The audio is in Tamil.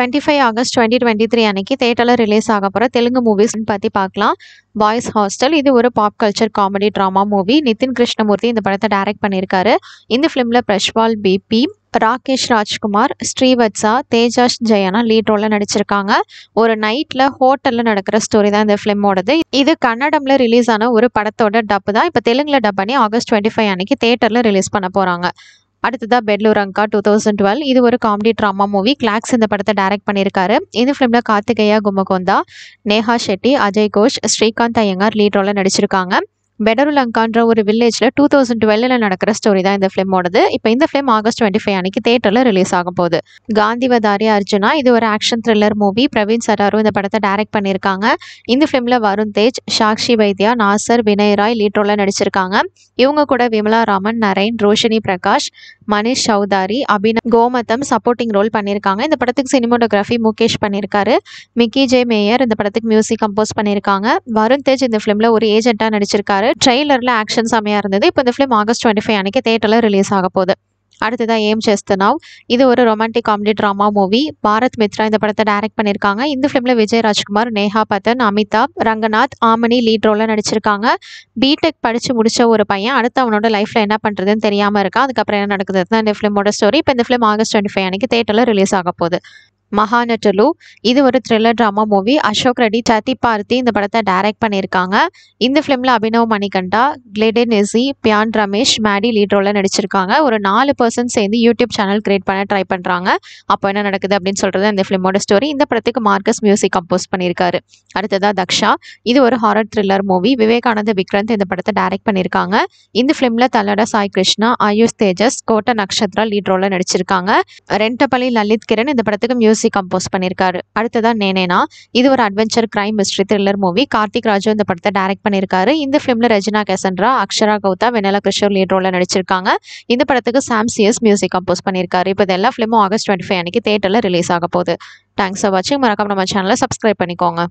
twenty five August twenty twenty three அன்னைக்கு தேட்டரில் ரிலீஸ் ஆக போகிற தெலுங்கு மூவிஸ்னு பற்றி பார்க்கலாம் பாய்ஸ் ஹாஸ்டல் இது ஒரு pop culture comedy drama movie Nithin Krishnamurthy இந்த படத்தை டைரக்ட் பண்ணியிருக்காரு இந்த ஃபிலிமில் பிரஷ்வால் பிபி ராகேஷ் ராஜ்குமார் ஸ்ரீவத்ஸா தேஜாஷ் ஜெயனா லீட் ரோலில் நடிச்சிருக்காங்க ஒரு நைட்டில் ஹோட்டலில் நடக்கிற ஸ்டோரி தான் இந்த ஃபிலிமோடது இது கன்னடமில் ரிலீஸ் ஆன ஒரு படத்தோட டப்பு தான் இப்போ தெலுங்கில் டப் பண்ணி ஆகஸ்ட் டுவெண்ட்டி ஃபைவ் அன்னைக்கு தேட்டரில் ரிலீஸ் பண்ண போகிறாங்க அடுத்ததா Bedurulanka two thousand twelve இது ஒரு காமெடி ட்ராமா மூவி கிளாக்ஸ் இந்த படத்தை டைரக்ட் பண்ணியிருக்காரு இந்த ஃபிலிம்ல கார்த்திகேயா குமகோந்தா நேஹா ஷெட்டி அஜய் கோஷ் ஸ்ரீகாந்த் ஐயங்கார் லீட் ரோல நடிச்சிருக்காங்க பெடருலங்கான்ற ஒரு வில்லேஜில் டூ தௌசண்ட் டுவெல்ல நடக்கிற ஸ்டோரி தான் இந்த ஃபிலிமோடது இப்போ இந்த ஃபிலிம் ஆகஸ்ட் டுவெண்ட்டி ஃபைவ் அன்னைக்கு தேட்டரில் ரிலீஸ் ஆக போது காந்திவதாரி அர்ஜுனா இது ஒரு ஆக்ஷன் த்ரில்லர் மூவி பிரவீன் சராரும் இந்த படத்தை டைரக்ட் பண்ணியிருக்காங்க இந்த ஃபிலிமில் வருண் தேஜ் சாக்ஷி வைத்தியா நாசர் வினய் ராய் லீட்ரோல நடிச்சிருக்காங்க இவங்க கூட விமலா ராமன் நரேன் ரோஷினி பிரகாஷ் மணிஷ் சௌதாரி அபின கோமதம் சப்போர்ட்டிங் ரோல் பண்ணியிருக்காங்க இந்த படத்துக்கு சினிமோட்டோகிராஃபி முகேஷ் பண்ணியிருக்காரு மிக்கி ஜே மேயர் இந்த படத்துக்கு மியூசிக் கம்போஸ் பண்ணியிருக்காங்க வருண் தேஜ் இந்த ஃபிலிமில் ஒரு ஏஜென்ட்டாக நடிச்சிருக்காரு ட்ரெய்லரில் ஆக்ஷன்ஸ் அமையாக இருந்தது இப்போ இந்த ஃபிலிம் ஆகஸ்ட் டுவெண்ட்டி ஃபைவ் அன்றைக்கி தேட்டரில் ஆக போகுது அடுத்ததாக ஏம் நாவ் இது ஒரு romantic comedy drama movie Bharat Mitra இந்த படத்தை டைரக்ட் பண்ணியிருக்காங்க இந்த ஃபிலிமில் விஜய் ராஜ்குமார் நேஹா பத்தன் அமிதாப் ரங்கநாத் ஆமணி லீட் ரோலில் நடிச்சிருக்காங்க பிடெக் படித்து முடித்த ஒரு பையன் அடுத்து அவனோட லைஃப்பில் என்ன பண்ணுறதுன்னு தெரியாமல் இருக்கா அதுக்கப்புறம் என்ன நடக்குது தான் இந்த ஃபிலிமோட ஸ்டோரி இப்போ இந்த ஃபிலிம் ஆகஸ்ட் டுவெண்ட்டி ஃபைவ் அன்றைக்கி தேட்டரில் ரிலீஸ் ஆக போகுது மகாநட்டலு இது ஒரு thriller drama movie Ashok Reddy சத்தி பார்த்தி இந்த படத்தை டைரக்ட் பண்ணியிருக்காங்க இந்த ஃபிலிமில் அபினவ் மணிகண்டா கிளேடன் எசி பியான் ரமேஷ் மேடி லீட் ரோலில் நடிச்சிருக்காங்க ஒரு நாலு பர்சன் சேர்ந்து யூடியூப் சேனல் கிரியேட் பண்ண ட்ரை பண்ணுறாங்க அப்போ என்ன நடக்குது அப்படின்னு சொல்கிறது இந்த ஃபிலிமோட ஸ்டோரி இந்த படத்துக்கு மார்க்கஸ் மியூசிக் கம்போஸ் பண்ணியிருக்காரு அடுத்ததாக தக்ஷா இது ஒரு horror thriller movie Vivekananda Vikranth இந்த படத்தை டைரக்ட் பண்ணியிருக்காங்க இந்த ஃபிலிமில் தல்லட சாய் கிருஷ்ணா ஆயுஷ் தேஜஸ் கோட்ட நக்ஷத்ரா லீட் ரோலில் நடிச்சிருக்காங்க ரெண்டபள்ளி லலித் கிரண் இந்த படத்துக்கு மியூசிக் மியூசிக் கம்போஸ் பண்ணியிருக்காரு அடுத்ததான் நேனேனா இது ஒரு adventure crime mystery thriller movie Karthik Raju இந்த படத்தை டைரக்ட் பண்ணியிருக்காரு இந்த ஃபிலிம்ல ரெஜினா கேசன்ரா அக்ஷரா கௌதா வெனலா கிருஷ்ணர் லீட் ரோல நடிச்சிருக்காங்க இந்த படத்துக்கு சாம்சியஸ் மியூசிக் கம்போஸ் பண்ணியிருக்காரு இப்போ எல்லா ஃபிலிமும் ஆகஸ்ட் டுவெண்ட்டி ஃபைவ் அன்னைக்கு தேட்டரில் ரிலீஸ் ஆக போகுது தேங்க்ஸ் ஃபார் வாட்சிங் மறக்காம நம்ம சேனலை சப்ஸ்கிரைப் பண்ணிக்கோங்க